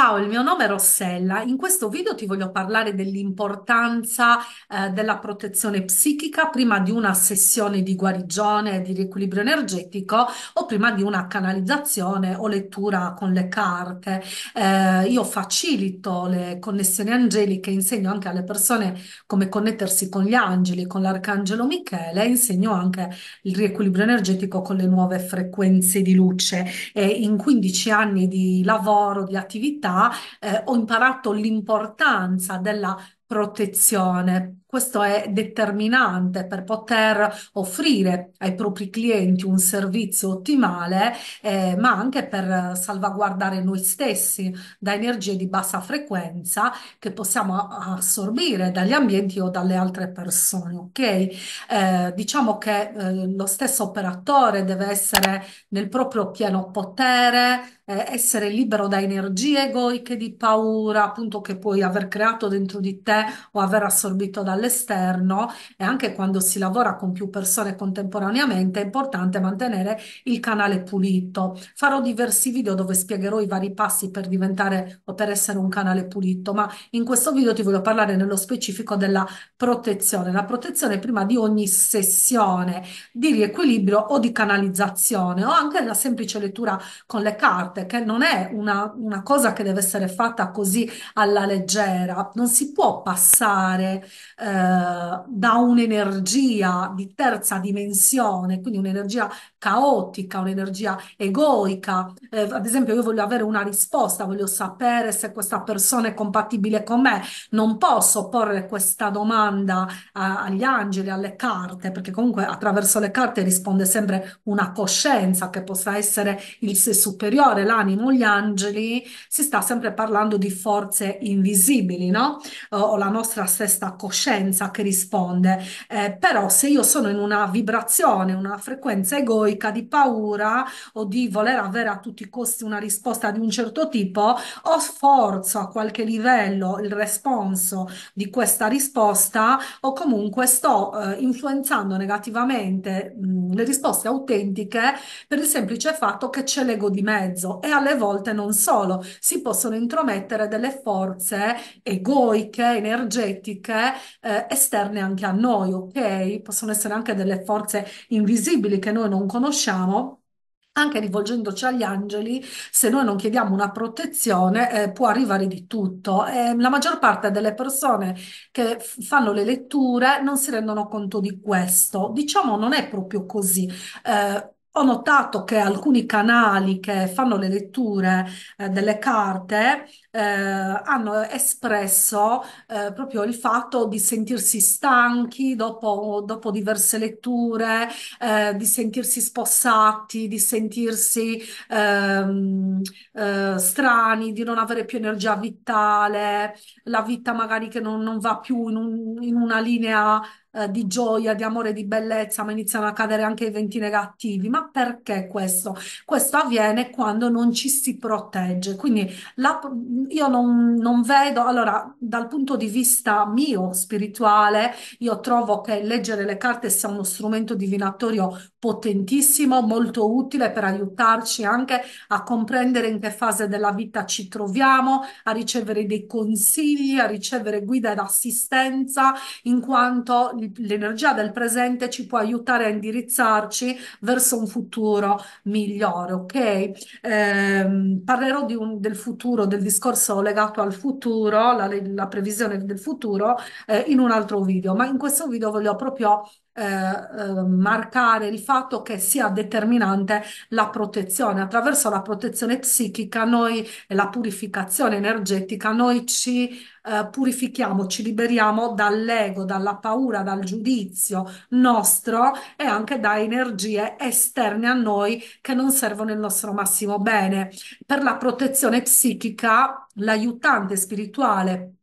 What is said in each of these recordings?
Ciao, il mio nome è Rossella. In questo video ti voglio parlare dell'importanza, eh, della protezione psichica prima di una sessione di guarigione, di riequilibrio energetico o prima di una canalizzazione o lettura con le carte. Eh, io facilito le connessioni angeliche, insegno anche alle persone come connettersi con gli angeli, con l'arcangelo Michele, insegno anche il riequilibrio energetico con le nuove frequenze di luce. E in 15 anni di lavoro, di attività, università eh, ho imparato l'importanza della protezione questo è determinante per poter offrire ai propri clienti un servizio ottimale, eh, ma anche per salvaguardare noi stessi da energie di bassa frequenza che possiamo assorbire dagli ambienti o dalle altre persone. Ok, eh, diciamo che eh, lo stesso operatore deve essere nel proprio pieno potere eh, essere libero da energie egoiche di paura, appunto, che puoi aver creato dentro di te o aver assorbito dalle all'esterno e anche quando si lavora con più persone contemporaneamente è importante mantenere il canale pulito. Farò diversi video dove spiegherò i vari passi per diventare o per essere un canale pulito, ma in questo video ti voglio parlare nello specifico della protezione, la protezione prima di ogni sessione di riequilibrio o di canalizzazione o anche la semplice lettura con le carte, che non è una, una cosa che deve essere fatta così alla leggera, non si può passare eh, eh, da un'energia di terza dimensione, quindi un'energia caotica, un'energia egoica. Eh, ad esempio, io voglio avere una risposta, voglio sapere se questa persona è compatibile con me. Non posso porre questa domanda a, agli angeli, alle carte, perché comunque attraverso le carte risponde sempre una coscienza che possa essere il sé superiore, l'animo, gli angeli. Si sta sempre parlando di forze invisibili, no? o la nostra stessa coscienza frequenza che risponde. Eh, però se io sono in una vibrazione, una frequenza egoica di paura o di voler avere a tutti i costi una risposta di un certo tipo, o sforzo a qualche livello il responso di questa risposta o comunque sto eh, influenzando negativamente mh, mm, le risposte autentiche per il semplice fatto che c'è l'ego di mezzo e alle volte non solo, si possono intromettere delle forze egoiche, energetiche, eh, esterne anche a noi, ok? Possono essere anche delle forze invisibili che noi non conosciamo anche rivolgendoci agli angeli, se noi non chiediamo una protezione, eh, può arrivare di tutto. Eh, la maggior parte delle persone che fanno le letture non si rendono conto di questo. Diciamo, non è proprio così. Eh, ho notato che alcuni canali che fanno le letture eh, delle carte eh, hanno espresso eh, proprio il fatto di sentirsi stanchi dopo, dopo diverse letture, eh, di sentirsi spossati, di sentirsi ehm, eh, strani, di non avere più energia vitale, la vita magari che non, non va più in, un, in una linea eh, di gioia, di amore, di bellezza, ma iniziano a cadere anche i venti negativi. Ma perché questo? Questo avviene quando non ci si protegge. Quindi la, io non, non vedo, allora, dal punto di vista mio spirituale, io trovo che leggere le carte sia uno strumento divinatorio potentissimo, molto utile per aiutarci anche a comprendere in che fase della vita ci troviamo, a ricevere dei consigli, a ricevere guida ed assistenza, in quanto l'energia del presente ci può aiutare a indirizzarci verso un futuro migliore, ok? Eh, parlerò un, del futuro, del discorso legato al futuro, la, la previsione del futuro, eh, in un altro video, ma in questo video voglio proprio eh, eh, marcare il fatto che sia determinante la protezione. Attraverso la protezione psichica noi, la purificazione energetica, noi ci eh, purifichiamo, ci liberiamo dall'ego, dalla paura, dal giudizio nostro e anche da energie esterne a noi che non servono il nostro massimo bene. Per la protezione psichica, l'aiutante spirituale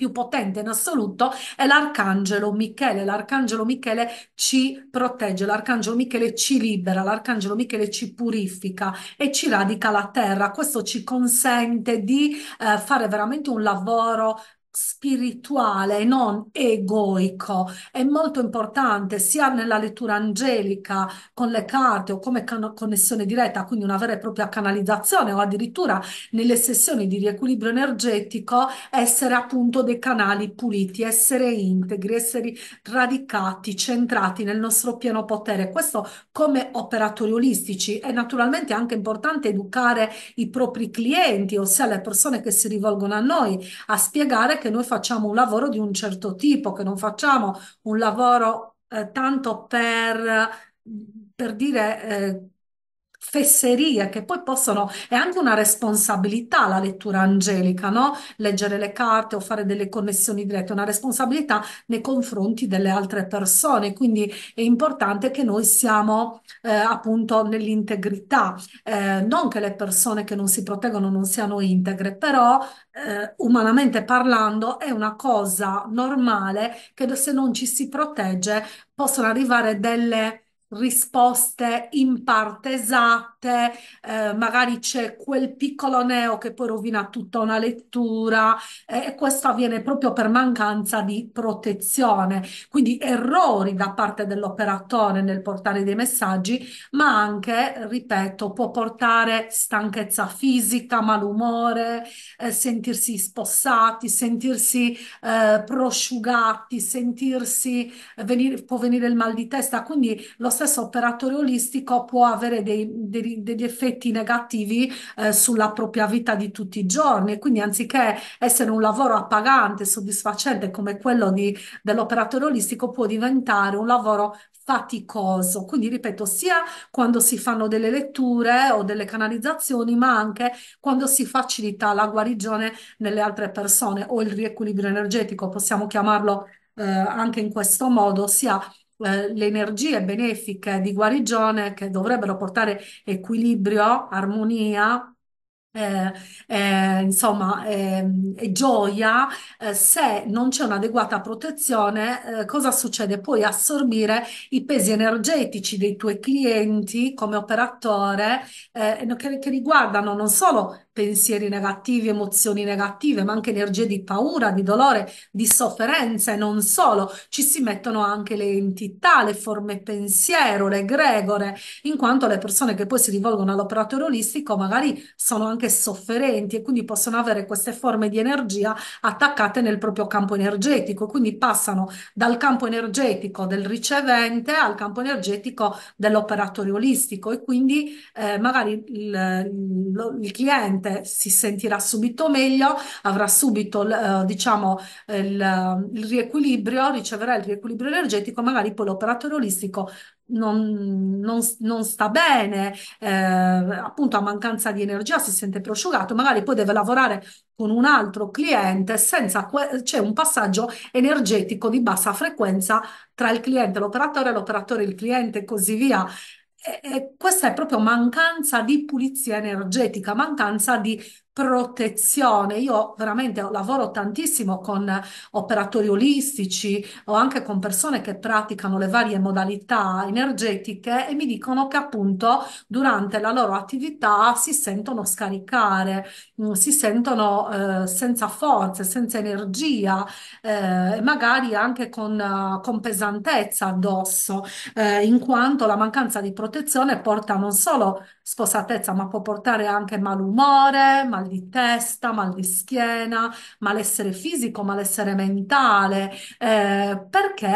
più potente in assoluto è l'arcangelo Michele. L'arcangelo Michele ci protegge, l'arcangelo Michele ci libera, l'arcangelo Michele ci purifica e ci radica la terra. Questo ci consente di eh, fare veramente un lavoro spirituale, non egoico. È molto importante sia nella lettura angelica con le carte o come connessione diretta, quindi una vera e propria canalizzazione o addirittura nelle sessioni di riequilibrio energetico, essere appunto dei canali puliti, essere integri, essere radicati, centrati nel nostro pieno potere. Questo come operatori olistici è naturalmente anche importante educare i propri clienti, ossia le persone che si rivolgono a noi, a spiegare che noi facciamo un lavoro di un certo tipo, che non facciamo un lavoro eh, tanto per, per dire... Eh, fesserie che poi possono, è anche una responsabilità la lettura angelica, no? Leggere le carte o fare delle connessioni dirette, è una responsabilità nei confronti delle altre persone, quindi è importante che noi siamo eh, appunto nell'integrità, eh, non che le persone che non si proteggono non siano integre, però eh, umanamente parlando è una cosa normale che se non ci si protegge possono arrivare delle risposte in parte esatte, eh, magari c'è quel piccolo neo che poi rovina tutta una lettura eh, e questo avviene proprio per mancanza di protezione, quindi errori da parte dell'operatore nel portare dei messaggi, ma anche, ripeto, può portare stanchezza fisica, malumore, eh, sentirsi spossati, sentirsi eh, prosciugati, sentirsi eh, venire, può venire il mal di testa, quindi lo stesso operatore olistico può avere dei, dei, degli effetti negativi eh, sulla propria vita di tutti i giorni. Quindi anziché essere un lavoro appagante, soddisfacente come quello di, dell'operatore olistico, può diventare un lavoro faticoso. Quindi ripeto, sia quando si fanno delle letture o delle canalizzazioni, ma anche quando si facilita la guarigione nelle altre persone o il riequilibrio energetico, possiamo chiamarlo eh, anche in questo modo, sia eh, l'energia benefica di guarigione che dovrebbero portare equilibrio, armonia, eh, eh, insomma, ehm, eh, gioia, se non c'è un'adeguata protezione, eh, cosa succede? Puoi assorbire i pesi energetici dei tuoi clienti come operatore eh, che, che riguardano non solo pensieri negativi, emozioni negative, ma anche energie di paura, di dolore, di sofferenza e non solo. Ci si mettono anche le entità, le forme pensiero, le egregore, in quanto le persone che poi si rivolgono all'operatore olistico magari sono anche anche sofferenti e quindi possono avere queste forme di energia attaccate nel proprio campo energetico, quindi passano dal campo energetico del ricevente al campo energetico dell'operatore olistico e quindi eh, magari il, il, cliente si sentirà subito meglio, avrà subito eh, diciamo eh, il, il riequilibrio, riceverà il riequilibrio energetico, magari poi l'operatore olistico non, non, non, sta bene, eh, appunto a mancanza di energia si sente sente più magari poi deve lavorare con un altro cliente senza que- c'è un passaggio energetico di bassa frequenza tra il cliente, l'operatore, l'operatore, il cliente e così via. E, e questa è proprio mancanza di pulizia energetica, mancanza di protezione. Io veramente lavoro tantissimo con operatori olistici o anche con persone che praticano le varie modalità energetiche e mi dicono che appunto durante la loro attività si sentono scaricare, mm, si sentono eh, senza forze, senza energia, eh, magari anche con, eh, con pesantezza addosso, eh, in quanto la mancanza di protezione porta non solo a sposatezza, ma può portare anche malumore, mal di testa, mal di schiena, malessere fisico, malessere mentale, eh, perché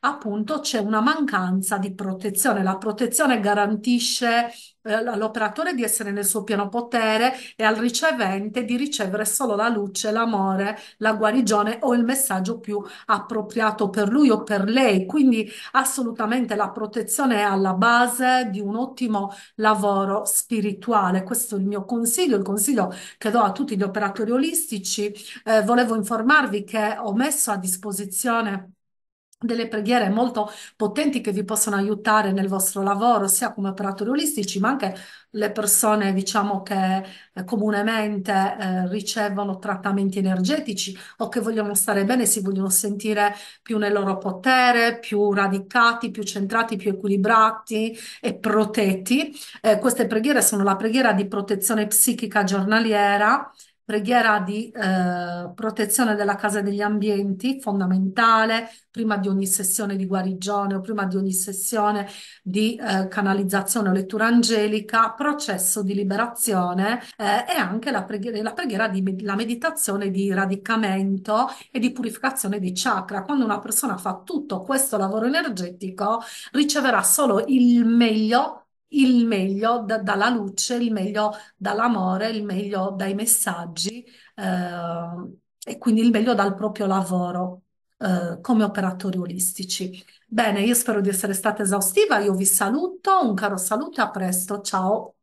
appunto c'è una mancanza di protezione. La protezione garantisce eh, all'operatore di essere nel suo pieno potere e al ricevente di ricevere solo la luce, l'amore, la guarigione o il messaggio più appropriato per lui o per lei. Quindi assolutamente la protezione è alla base di un ottimo lavoro spirituale. Questo è il mio consiglio, il consiglio che do a tutti gli operatori olistici. Eh, volevo informarvi che ho messo a disposizione delle preghiere molto potenti che vi possono aiutare nel vostro lavoro, sia come operatori olistici, ma anche le persone, diciamo, che eh, comunemente eh, ricevono trattamenti energetici o che vogliono stare bene, si vogliono sentire più nel loro potere, più radicati, più centrati, più equilibrati e protetti. Eh, queste preghiere sono la preghiera di protezione psichica giornaliera preghiera di eh, protezione della casa e degli ambienti, fondamentale, prima di ogni sessione di guarigione o prima di ogni sessione di eh, canalizzazione o lettura angelica, processo di liberazione eh, e anche la preghiera, la preghiera di la meditazione di radicamento e di purificazione dei chakra. Quando una persona fa tutto questo lavoro energetico, riceverà solo il meglio il meglio da, dalla luce, il meglio dall'amore, il meglio dai messaggi eh, e quindi il meglio dal proprio lavoro eh, come operatori olistici. Bene, io spero di essere stata esaustiva, io vi saluto, un caro saluto e a presto, ciao.